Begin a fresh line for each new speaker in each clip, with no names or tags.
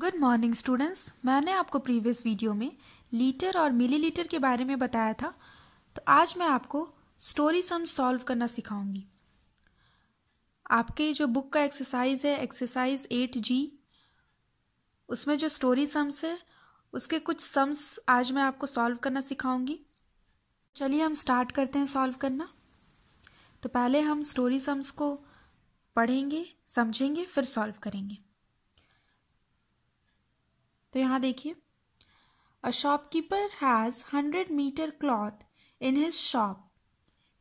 Good morning students मैंने आपको previous video में लीटर और मिलीलीटर के बारे में बताया था तो आज मैं आपको स्टोरी सम सॉल्व करना सिखाऊंगी आपके जो बुक का एक्सरसाइज है एक्सरसाइज एट जी उसमें जो स्टोरी सम्स है उसके कुछ सम्स आज मैं आपको सॉल्व करना सिखाऊंगी चलिए हम स्टार्ट करते हैं सॉल्व करना तो पहले हम स्टोरी सम्स को पढ़ेंगे समझेंगे फिर सॉल्व करेंगे तो यहाँ देखिए a shopkeeper has hundred metre cloth in his shop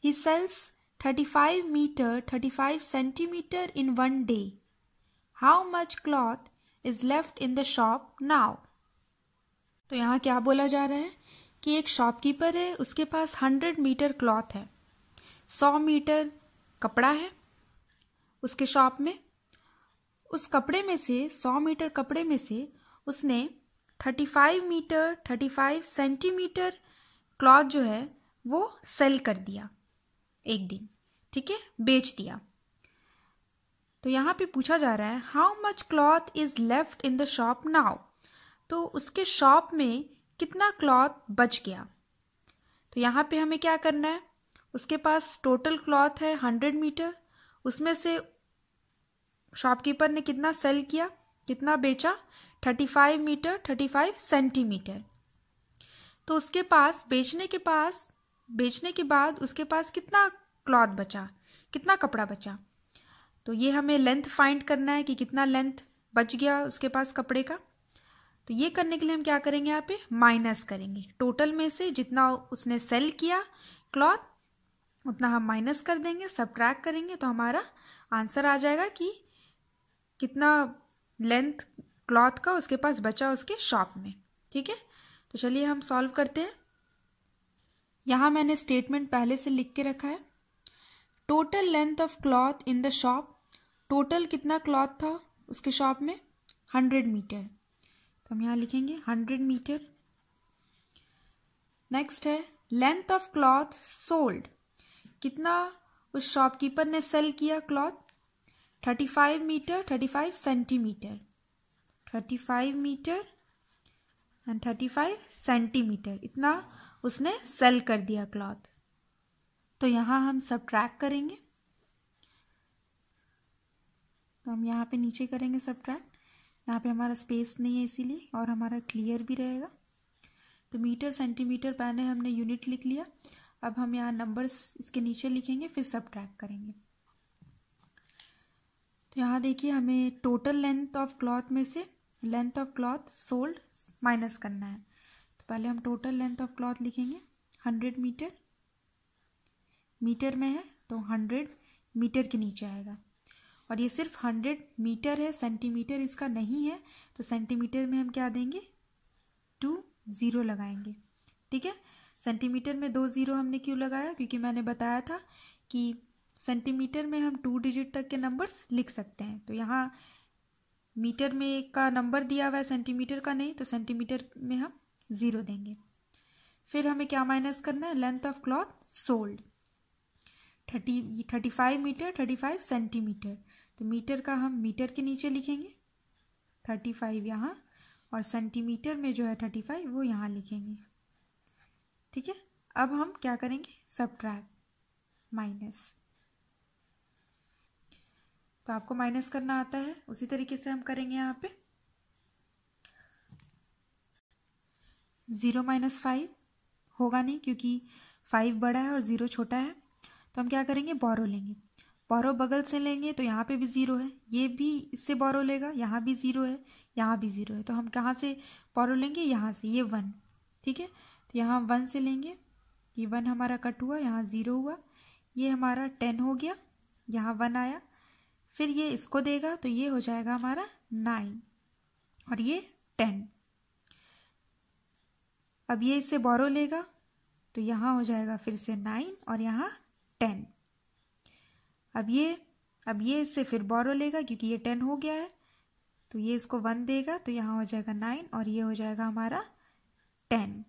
he sells thirty five metre thirty five centimetre in one day how much cloth is left in the shop now तो यहाँ क्या बोला जा रहा है कि एक शॉपकीपर है उसके पास हंड्रेड मीटर क्लॉथ है सौ मीटर कपड़ा है उसके शॉप में उस कपड़े में से सौ मीटर कपड़े में से उसने 35 मीटर 35 सेंटीमीटर क्लॉथ जो है वो सेल कर दिया एक दिन ठीक है बेच दिया तो यहाँ पे पूछा जा रहा है how much cloth is left in the shop now तो उसके शॉप में कितना क्लॉथ बच गया तो यहाँ पे हमें क्या करना है उसके पास टोटल क्लॉथ है हंड्रेड मीटर उसमें से शॉपकीपर ने कितना सेल किया कितना बेचा thirty five metre thirty five centimetre तो उसके पास बेचने के पास बेचने के बाद उसके पास कितना क्लॉथ बचा कितना कपड़ा बचा तो ये हमें लेंथ फाइंड करना है कि कितना लेंथ बच गया उसके पास कपड़े का तो ये करने के लिए हम क्या करेंगे यहाँ पे माइनस करेंगे टोटल में से जितना उसने सेल किया क्लॉथ उतना हम माइनस कर देंगे सब करेंगे तो हमारा आंसर आ जाएगा कि कितना लेंथ क्लॉथ का उसके पास बचा उसके शॉप में ठीक है तो चलिए हम सॉल्व करते हैं यहाँ मैंने स्टेटमेंट पहले से लिख के रखा है total length of cloth in the shop total कितना क्लॉथ था उसके शॉप में हंड्रेड मीटर तो हम यहाँ लिखेंगे हंड्रेड मीटर नेक्स्ट है लेंथ ऑफ क्लॉथ सोल्ड कितना उस शॉपकीपर ने सेल किया cloth thirty five metre thirty five centimetre 35 metre and 35 centimetre इतना उसने सेल कर दिया क्लॉथ तो यहाँ हम सब ट्रैक करेंगे तो हम यहाँ पे नीचे करेंगे सब ट्रैक यहाँ पे हमारा स्पेस नहीं है इसीलिए और हमारा क्लियर भी रहेगा तो मीटर सेंटीमीटर पहले हमने यूनिट लिख लिया अब हम यहाँ नंबर्स इसके नीचे लिखेंगे फिर सब ट्रैक करेंगे तो यहाँ देखिए हमें टोटल लेंथ ऑफ क्लॉथ में से length of cloth sold minus करना है तो पहले हम टोटल लेंथ ऑफ क्लॉथ लिखेंगे हंड्रेड मीटर मीटर में है तो हंड्रेड मीटर के नीचे आएगा और ये सिर्फ हंड्रेड मीटर है सेंटीमीटर इसका नहीं है तो सेंटीमीटर में हम क्या देंगे टू ज़ीरो लगाएंगे ठीक है सेंटीमीटर में दो ज़ीरो हमने क्यों लगाया क्योंकि मैंने बताया था कि सेंटीमीटर में हम टू डिजिट तक के नंबर्स लिख सकते हैं तो यहाँ मीटर में का नंबर दिया हुआ है सेंटीमीटर का नहीं तो सेंटीमीटर में हम ज़ीरो देंगे फिर हमें क्या माइनस करना है length of cloth sold thirty thirty five metre thirty five centimetre तो मीटर का हम मीटर के नीचे लिखेंगे थर्टी फाइव यहाँ और सेंटीमीटर में जो है थर्टी फाइव वो यहाँ लिखेंगे ठीक है अब हम क्या करेंगे सब माइनस तो आपको माइनस करना आता है उसी तरीके से हम करेंगे यहाँ पे ज़ीरो माइनस फाइव होगा नहीं क्योंकि फाइव बड़ा है और ज़ीरो छोटा है तो हम क्या करेंगे बोरो लेंगे बोरो बगल से लेंगे तो यहाँ पे भी ज़ीरो है ये भी इससे बोरो लेगा यहाँ भी ज़ीरो है यहाँ भी ज़ीरो है तो हम कहाँ से बोरो लेंगे यहाँ से ये वन ठीक है तो यहाँ वन से लेंगे ये वन हमारा कट हुआ यहाँ ज़ीरो हुआ ये हमारा टेन हो गया यहाँ वन आया फिर ये इसको देगा तो ये हो जाएगा हमारा नाइन और ये टेन अब ये इससे बोरो लेगा तो यहाँ हो जाएगा फिर से नाइन और यहाँ टेन अब ये अब ये इससे फिर बोरो लेगा क्योंकि ये टेन हो गया है तो ये इसको वन देगा तो यहाँ हो जाएगा नाइन और ये हो जाएगा हमारा टेन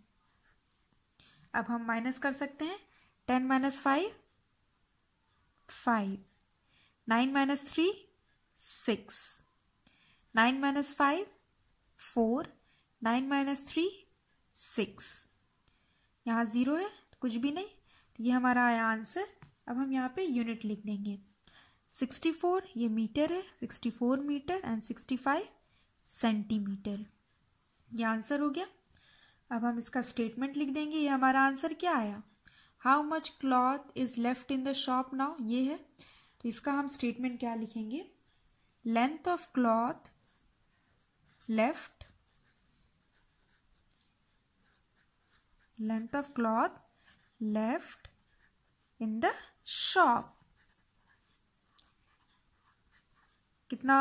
अब हम माइनस कर सकते हैं ten minus five five 9 minus 3, 6. 9 minus 5, 4. 9 minus three six यहाँ ज़ीरो है तो कुछ भी नहीं तो ये हमारा आया आंसर अब हम यहाँ पे यूनिट लिख देंगे सिक्सटी फोर ये मीटर है sixty four metre and sixty five centimetre ये आंसर हो गया अब हम इसका स्टेटमेंट लिख देंगे ये हमारा आंसर क्या आया how much cloth is left in the shop now ये है तो इसका हम स्टेटमेंट क्या लिखेंगे length of cloth left length of cloth left in the shop कितना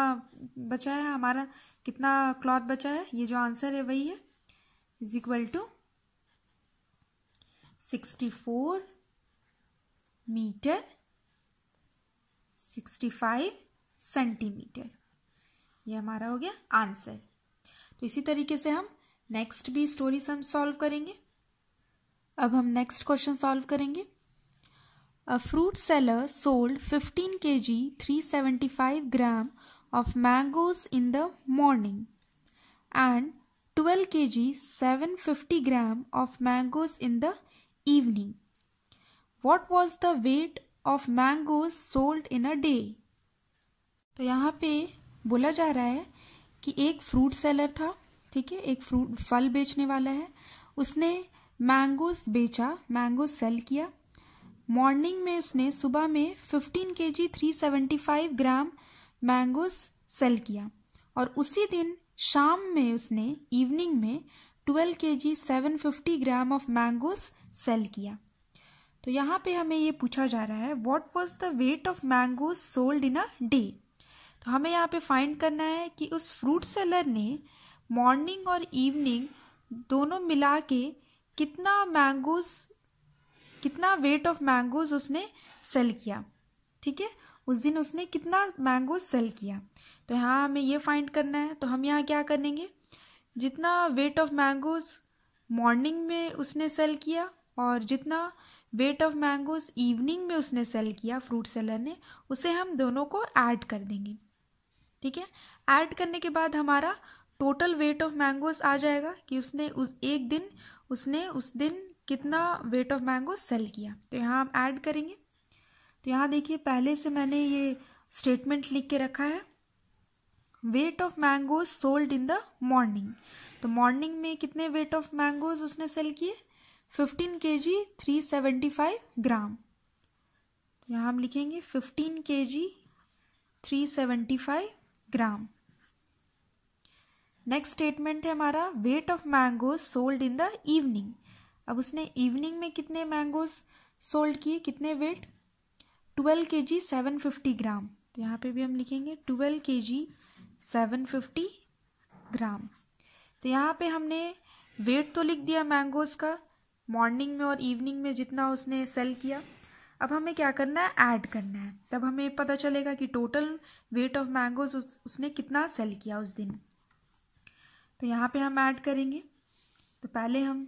बचा है हमारा कितना क्लॉथ बचा है ये जो आंसर है वही है is equal to sixty four metre sixty five centimetre ये हमारा हो गया आंसर तो इसी तरीके से हम नेक्स्ट भी स्टोरी हम सॉल्व करेंगे अब हम नेक्स्ट क्वेश्चन सॉल्व करेंगे a fruit seller sold 15 K G three seventy five gram of mangoes in the morning and 12 K G seven fifty gram of mangoes in the evening what was the weight of mangoes sold in a day तो यहाँ पे बोला जा रहा है कि एक fruit seller था ठीक है एक फ्रूट फल बेचने वाला है उसने मैंगोज बेचा मैंगोज सेल किया मॉर्निंग में उसने सुबह में 15 K G three gram mangoes sale किया और उसी दिन शाम में उसने इवनिंग में 12 K G seven gram of mangoes sale किया तो यहाँ पे हमें ये पूछा जा रहा है what was the weight of mango sold in a day तो हमें यहाँ पे फाइंड करना है कि उस फ्रूट सेलर ने मॉर्निंग और इवनिंग दोनों मिला के कितना मैंगोज कितना वेट ऑफ मैंगोज उसने सेल किया ठीक है उस दिन उसने कितना मैंगो सेल किया तो यहाँ हमें ये फाइंड करना है तो हम यहाँ क्या करेंगे जितना वेट ऑफ मैंगोज मॉर्निंग में उसने सेल किया और जितना वेट ऑफ मैंगोज इवनिंग में उसने सेल किया फ्रूट सेलर ने उसे हम दोनों को ऐड कर देंगे ठीक है ऐड करने के बाद हमारा टोटल वेट ऑफ मैंगोज आ जाएगा कि उसने उस एक दिन उसने उस दिन कितना वेट ऑफ मैंगो सेल किया तो यहाँ हम ऐड करेंगे तो यहाँ देखिए पहले से मैंने ये स्टेटमेंट लिख के रखा है weight of mangoes sold in the morning तो मॉर्निंग में कितने वेट ऑफ मैंगोज उसने सेल किए fifteen K G three seventy five gram तो यहाँ हम लिखेंगे fifteen K G three seventy five gram next statement है हमारा weight of mangoes sold in the evening अब उसने इवनिंग में कितने मैंगोज सोल्ड किए कितने वेट ट्वेल्व के जी सेवन फिफ्टी ग्राम तो यहाँ पे भी हम लिखेंगे ट्वेल्व के जी सेवन फिफ्टी ग्राम तो यहाँ पे हमने वेट तो लिख दिया मैंगोज़ का मॉर्निंग में और इवनिंग में जितना उसने सेल किया अब हमें क्या करना है ऐड करना है तब हमें पता चलेगा कि टोटल वेट ऑफ मैंगोज उस, उसने कितना सेल किया उस दिन तो यहाँ पे हम ऐड करेंगे तो पहले हम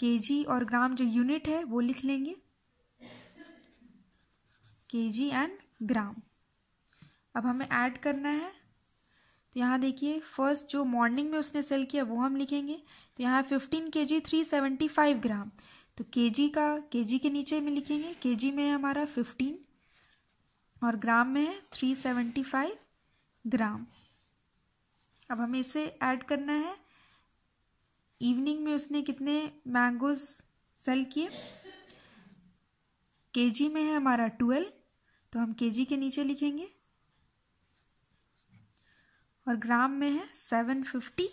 केजी और ग्राम जो यूनिट है वो लिख लेंगे केजी एंड ग्राम अब हमें ऐड करना है तो यहाँ देखिए फर्स्ट जो मॉर्निंग में उसने सेल किया वो हम लिखेंगे तो यहाँ fifteen K G three seventy five gram तो के जी का के जी के नीचे में लिखेंगे के जी में है हमारा फिफ्टीन और ग्राम में है थ्री सेवेंटी फाइव ग्राम अब हमें इसे ऐड करना है इवनिंग में उसने कितने मैंगोज सेल किए के जी में है हमारा ट्वेल्व तो हम के जी के नीचे लिखेंगे और ग्राम में है सेवन फिफ्टी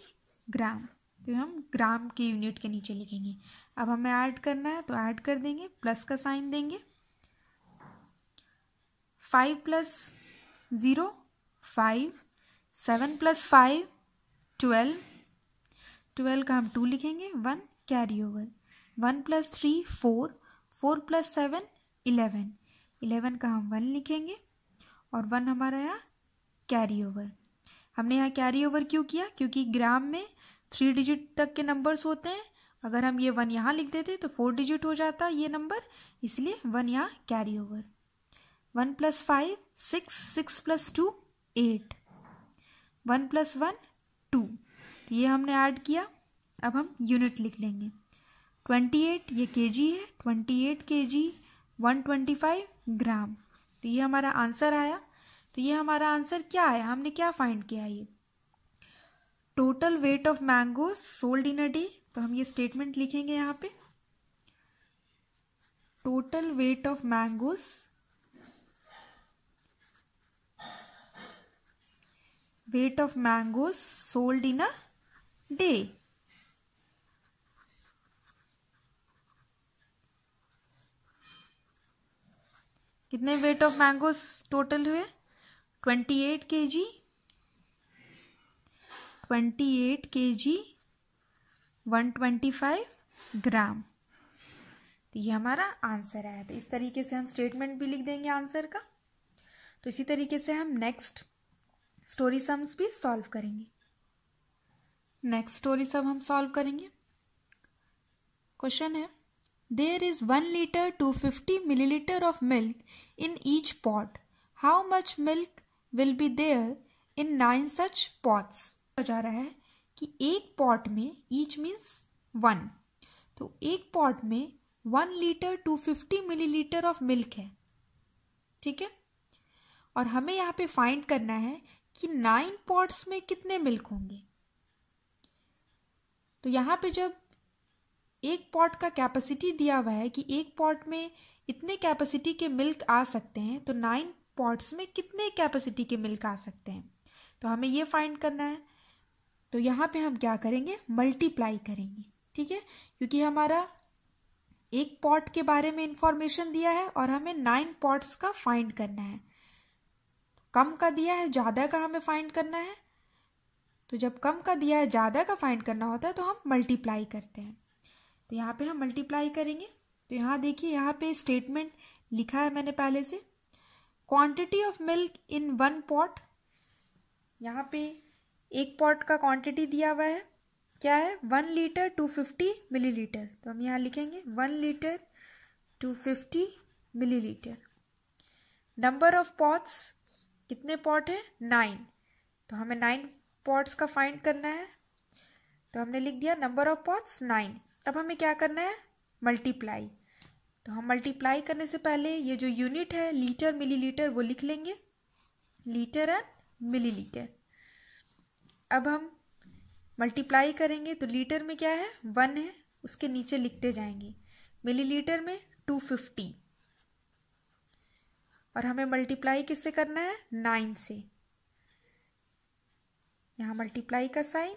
ग्राम तो हम ग्राम के यूनिट के नीचे लिखेंगे अब हमें ऐड करना है तो ऐड कर देंगे प्लस का साइन देंगे five plus zero five seven plus five twelve twelve का हम टू लिखेंगे one carry over one plus three four four plus seven eleven eleven का हम वन लिखेंगे और वन हमारा यहाँ कैरी ओवर हमने यहाँ कैरी ओवर क्यों किया क्योंकि ग्राम में थ्री डिजिट तक के नंबर्स होते हैं अगर हम ये वन यहाँ लिख देते तो फोर डिजिट हो जाता ये नंबर इसलिए वन यहाँ carry over one plus five six six plus two eight one plus one two ये हमने ऐड किया अब हम यूनिट लिख लेंगे ट्वेंटी एट ये के जी है twenty eight K G one twenty five gram तो ये हमारा आंसर आया तो ये हमारा आंसर क्या है हमने क्या फाइंड किया ये total weight of mango sold in a day तो हम ये स्टेटमेंट लिखेंगे यहाँ पे total weight of mangoes weight of mangoes sold in a day कितने वेट ऑफ मैंगोस टोटल हुए twenty eight K G twenty eight K G one twenty five gram तो ये हमारा आंसर आया तो इस तरीके से हम स्टेटमेंट भी लिख देंगे आंसर का तो इसी तरीके से हम नेक्स्ट स्टोरी सम्स भी सॉल्व करेंगे नेक्स्ट स्टोरी सब हम सॉल्व करेंगे क्वेश्चन है there is one litre two fifty millilitre of milk in each pot how much milk will be there in nine such pots जा रहा है कि एक पॉट में ईच मीन्स वन तो एक पॉट में one litre two fifty millilitre of milk है ठीक है और हमें यहाँ पे फाइंड करना है कि नाइन पॉट्स में कितने मिल्क होंगे तो यहाँ पे जब एक पॉट का कैपेसिटी दिया हुआ है कि एक पॉट में इतने कैपेसिटी के मिल्क आ सकते हैं तो नाइन पॉट्स में कितने कैपेसिटी के मिल्क आ सकते हैं तो हमें ये फाइंड करना है तो यहाँ पे हम क्या करेंगे मल्टीप्लाई करेंगे ठीक है क्योंकि हमारा एक पॉट के बारे में इंफॉर्मेशन दिया है और हमें नाइन पॉट्स का फाइंड करना है कम का दिया है ज़्यादा का हमें फाइंड करना है तो जब कम का दिया है ज़्यादा का फाइंड करना होता है तो हम मल्टीप्लाई करते हैं तो यहाँ पे हम मल्टीप्लाई करेंगे तो यहाँ देखिए यहाँ पे स्टेटमेंट लिखा है मैंने पहले से quantity of milk in one pot यहाँ पे एक पॉट का क्वांटिटी दिया हुआ है क्या है one litre two fifty millilitre तो हम यहाँ लिखेंगे one litre two fifty millilitre number of pots कितने पॉट हैं नाइन तो हमें नाइन पॉट्स का फाइंड करना है तो हमने लिख दिया नंबर ऑफ पॉट्स नाइन अब हमें क्या करना है मल्टीप्लाई तो हम मल्टीप्लाई करने से पहले ये जो यूनिट है लीटर मिलीलीटर वो लिख लेंगे लीटर एंड मिलीलीटर अब हम मल्टीप्लाई करेंगे तो लीटर में क्या है वन है उसके नीचे लिखते जाएंगे मिलीलीटर में टू फिफ्टी और हमें मल्टीप्लाई किससे करना है नाइन से यहाँ मल्टीप्लाई का साइन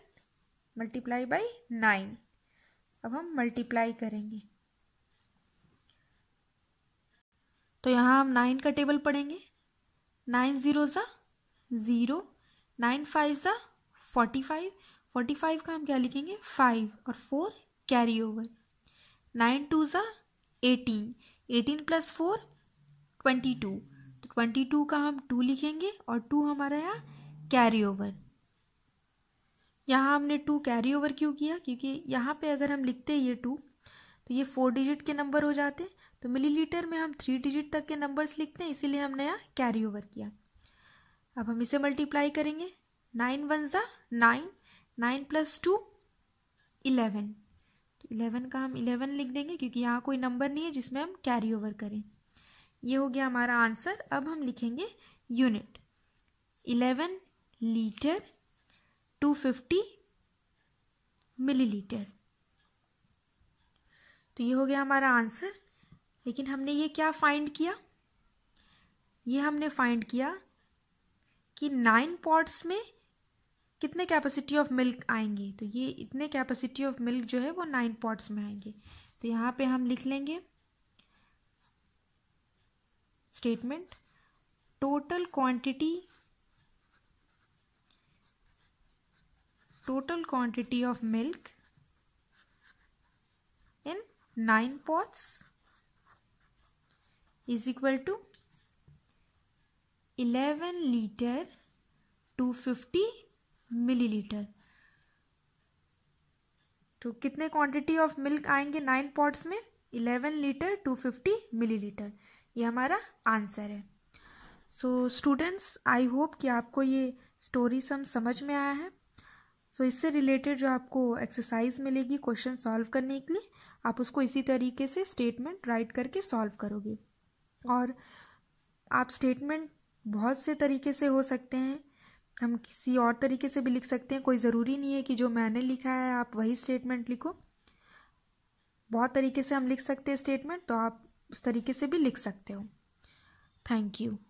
मल्टीप्लाई बाई नाइन अब हम मल्टीप्लाई करेंगे तो यहाँ हम नाइन का टेबल पढ़ेंगे नाइन ज़ीरो ज़ा ज़ीरो नाइन फाइव ज़ा फोर्टी फाइव फोर्टी फाइव का हम क्या लिखेंगे फाइव और four carry over nine two ज़ा eighteen eighteen plus four twenty two तो ट्वेंटी टू का हम टू लिखेंगे और टू हमारा यहाँ कैरी ओवर यहाँ हमने टू कैरी ओवर क्यों किया क्योंकि यहाँ पे अगर हम लिखते ये टू तो ये फोर डिजिट के नंबर हो जाते हैं तो मिलीलीटर में हम थ्री डिजिट तक के नंबर्स लिखते हैं इसीलिए हम नया कैरी ओवर किया अब हम इसे मल्टीप्लाई करेंगे नाइन वन ज़ा nine nine plus two eleven तो इलेवन का हम इलेवन लिख देंगे क्योंकि यहाँ कोई नंबर नहीं है जिसमें हम कैरी ओवर करें ये हो गया हमारा आंसर अब हम लिखेंगे unit eleven litre two fifty millilitre तो ये हो गया हमारा आंसर लेकिन हमने ये क्या फाइंड किया ये हमने फाइंड किया कि नाइन पॉट्स में कितने कैपेसिटी ऑफ मिल्क आएंगे तो ये इतने कैपेसिटी ऑफ मिल्क जो है वो नाइन पॉट्स में आएंगे तो यहाँ पे हम लिख लेंगे statement total quantity total quantity of milk 9 pots is equal to 11 liter 250 milliliter तो कितने क्वांटिटी ऑफ मिल्क आएंगे नाइन पॉट्स में eleven litre two fifty millilitre ये हमारा आंसर है सो स्टूडेंट्स आई होप कि आपको ये स्टोरी सम समझ में आया है सो so, इससे रिलेटेड जो आपको एक्सरसाइज मिलेगी क्वेश्चन सॉल्व करने के लिए आप उसको इसी तरीके से स्टेटमेंट राइट करके सॉल्व करोगे और आप स्टेटमेंट बहुत से तरीके से हो सकते हैं हम किसी और तरीके से भी लिख सकते हैं कोई ज़रूरी नहीं है कि जो मैंने लिखा है आप वही स्टेटमेंट लिखो बहुत तरीके से हम लिख सकते हैं स्टेटमेंट तो आप उस तरीके से भी लिख सकते हो थैंक यू